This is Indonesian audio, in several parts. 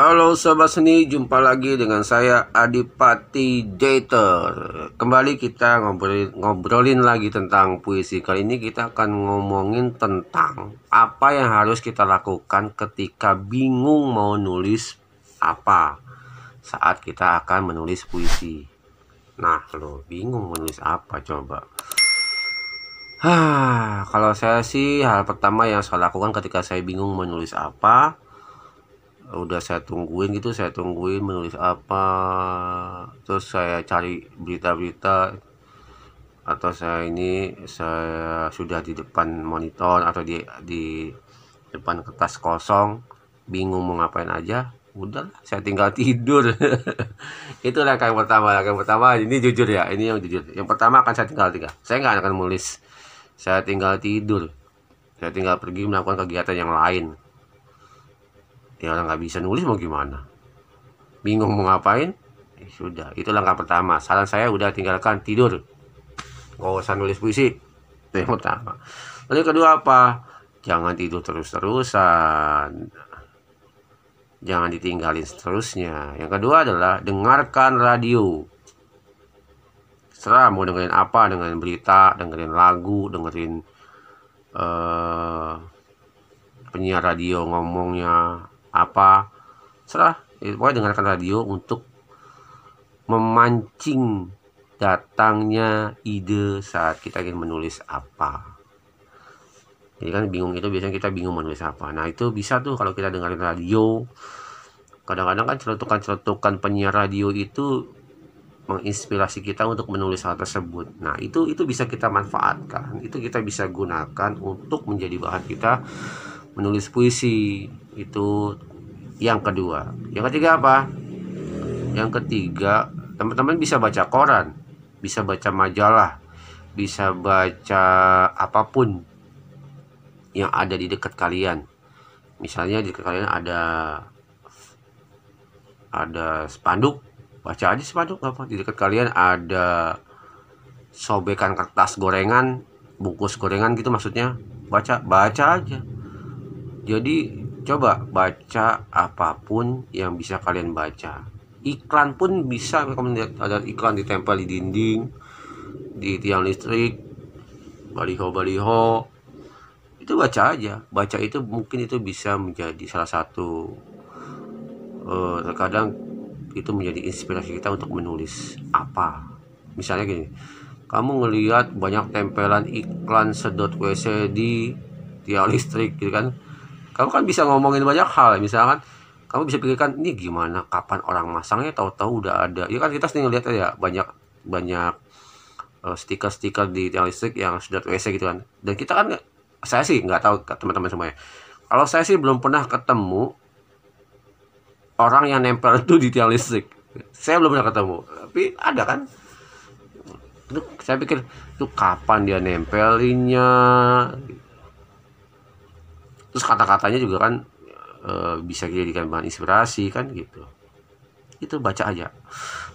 Halo Sobat Seni, jumpa lagi dengan saya Adipati Dater Kembali kita ngobrolin, ngobrolin lagi tentang puisi Kali ini kita akan ngomongin tentang Apa yang harus kita lakukan ketika bingung mau nulis apa Saat kita akan menulis puisi Nah lo bingung menulis apa coba Hah, kalau saya sih hal pertama yang saya lakukan ketika saya bingung menulis apa udah saya tungguin gitu saya tungguin menulis apa terus saya cari berita-berita atau saya ini saya sudah di depan monitor atau di di depan kertas kosong bingung mau ngapain aja udah saya tinggal tidur itu itulah yang pertama yang pertama ini jujur ya ini yang jujur yang pertama akan saya tinggal tiga saya nggak akan menulis saya tinggal tidur saya tinggal pergi melakukan kegiatan yang lain ya orang nggak bisa nulis mau gimana bingung mau ngapain eh, sudah itu langkah pertama saran saya udah tinggalkan tidur nggak usah nulis puisi itu yang pertama lalu kedua apa jangan tidur terus-terusan jangan ditinggalin seterusnya yang kedua adalah dengarkan radio serah mau dengerin apa dengerin berita dengerin lagu dengerin uh, penyiar radio ngomongnya apa serah ya, pokoknya dengarkan radio untuk memancing datangnya ide saat kita ingin menulis apa jadi kan bingung itu biasanya kita bingung menulis apa nah itu bisa tuh kalau kita dengarkan radio kadang-kadang kan celetukan-celetukan penyiar radio itu menginspirasi kita untuk menulis hal tersebut. Nah, itu itu bisa kita manfaatkan. Itu kita bisa gunakan untuk menjadi bahan kita menulis puisi itu yang kedua yang ketiga apa yang ketiga teman-teman bisa baca koran bisa baca majalah bisa baca apapun yang ada di dekat kalian misalnya di dekat kalian ada ada spanduk baca aja spanduk apa di dekat kalian ada sobekan kertas gorengan bungkus gorengan gitu maksudnya baca baca aja jadi Coba baca apapun yang bisa kalian baca. Iklan pun bisa ada iklan ditempel di dinding, di tiang listrik, baliho-baliho. Itu baca aja. Baca itu mungkin itu bisa menjadi salah satu uh, terkadang itu menjadi inspirasi kita untuk menulis apa. Misalnya gini, kamu ngelihat banyak tempelan iklan sedot WC di tiang listrik gitu kan kamu kan bisa ngomongin banyak hal misalkan kamu bisa pikirkan ini gimana kapan orang masangnya tahu-tahu udah ada ya kan kita sering lihat ya banyak banyak uh, stiker-stiker di tiang listrik yang sudah WC gitu kan dan kita kan saya sih nggak tahu teman-teman semuanya kalau saya sih belum pernah ketemu orang yang nempel itu di tiang listrik saya belum pernah ketemu tapi ada kan itu saya pikir itu kapan dia nempelinnya terus kata-katanya juga kan e, bisa dijadikan bahan inspirasi kan gitu itu baca aja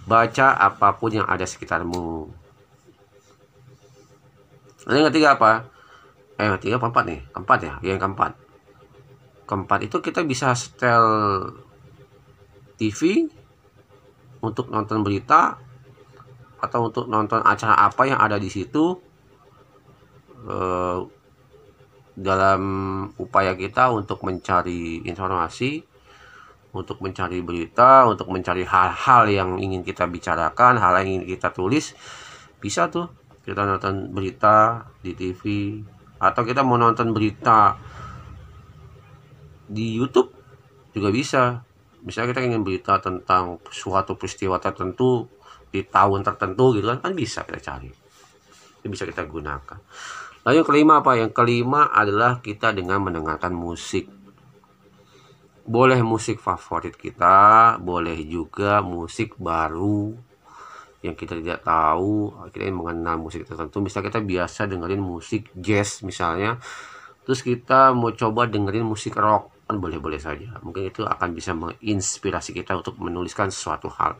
baca apapun yang ada sekitarmu lalu yang ketiga apa eh yang ketiga keempat nih keempat ya yang keempat keempat itu kita bisa setel TV untuk nonton berita atau untuk nonton acara apa yang ada di situ eh, dalam upaya kita untuk mencari informasi, untuk mencari berita, untuk mencari hal-hal yang ingin kita bicarakan, hal yang ingin kita tulis, bisa tuh kita nonton berita di TV atau kita mau nonton berita di YouTube juga bisa. Misalnya kita ingin berita tentang suatu peristiwa tertentu di tahun tertentu gitu kan, kan bisa kita cari bisa kita gunakan lalu yang kelima apa yang kelima adalah kita dengan mendengarkan musik boleh musik favorit kita boleh juga musik baru yang kita tidak tahu kita ingin mengenal musik tertentu misalnya kita biasa dengerin musik jazz misalnya terus kita mau coba dengerin musik rock kan boleh-boleh saja mungkin itu akan bisa menginspirasi kita untuk menuliskan suatu hal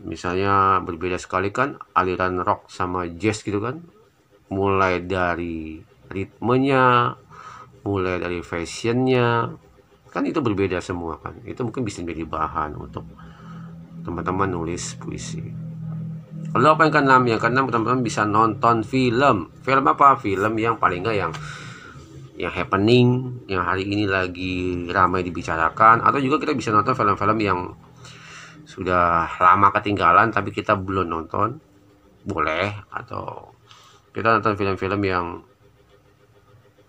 misalnya berbeda sekali kan aliran rock sama jazz gitu kan mulai dari ritmenya mulai dari fashionnya kan itu berbeda semua kan itu mungkin bisa menjadi bahan untuk teman-teman nulis puisi lalu apa yang keenam yang keenam teman-teman bisa nonton film film apa film yang paling enggak yang yang happening yang hari ini lagi ramai dibicarakan atau juga kita bisa nonton film-film yang sudah lama ketinggalan tapi kita belum nonton boleh atau kita nonton film-film yang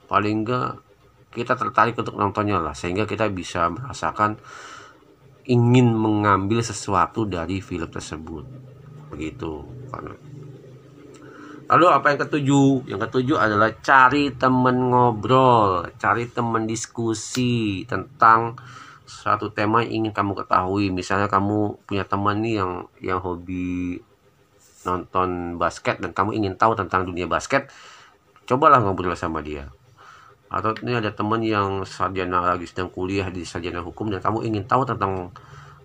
paling enggak kita tertarik untuk nontonnya lah sehingga kita bisa merasakan ingin mengambil sesuatu dari film tersebut begitu karena lalu apa yang ketujuh yang ketujuh adalah cari temen ngobrol cari temen diskusi tentang satu tema yang ingin kamu ketahui misalnya kamu punya teman nih yang yang hobi nonton basket dan kamu ingin tahu tentang dunia basket cobalah ngobrol sama dia atau ini ada teman yang sarjana lagi sedang kuliah di sarjana hukum dan kamu ingin tahu tentang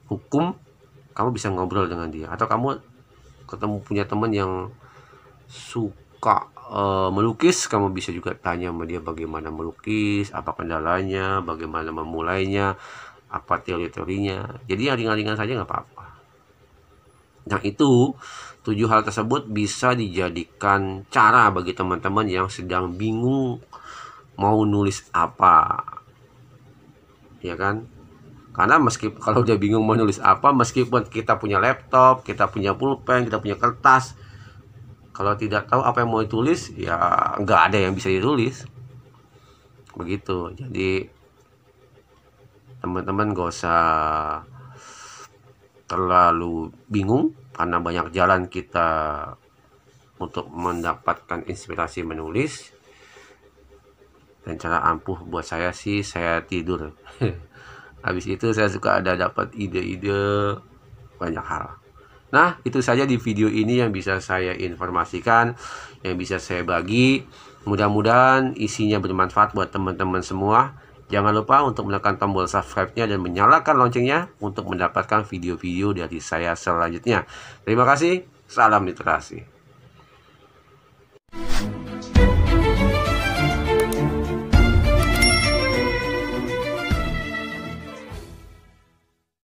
hukum kamu bisa ngobrol dengan dia atau kamu ketemu punya teman yang suka uh, melukis kamu bisa juga tanya sama dia bagaimana melukis apa kendalanya bagaimana memulainya apa teori-teorinya jadi yang ringan-ringan saja nggak apa-apa nah itu tujuh hal tersebut bisa dijadikan cara bagi teman-teman yang sedang bingung mau nulis apa ya kan karena meskipun kalau udah bingung mau nulis apa meskipun kita punya laptop kita punya pulpen kita punya kertas kalau tidak tahu apa yang mau ditulis ya nggak ada yang bisa ditulis begitu jadi teman-teman gak usah terlalu bingung karena banyak jalan kita untuk mendapatkan inspirasi menulis dan cara ampuh buat saya sih saya tidur habis itu saya suka ada dapat ide-ide banyak hal nah itu saja di video ini yang bisa saya informasikan yang bisa saya bagi mudah-mudahan isinya bermanfaat buat teman-teman semua Jangan lupa untuk menekan tombol subscribe-nya dan menyalakan loncengnya untuk mendapatkan video-video dari saya selanjutnya. Terima kasih, salam literasi.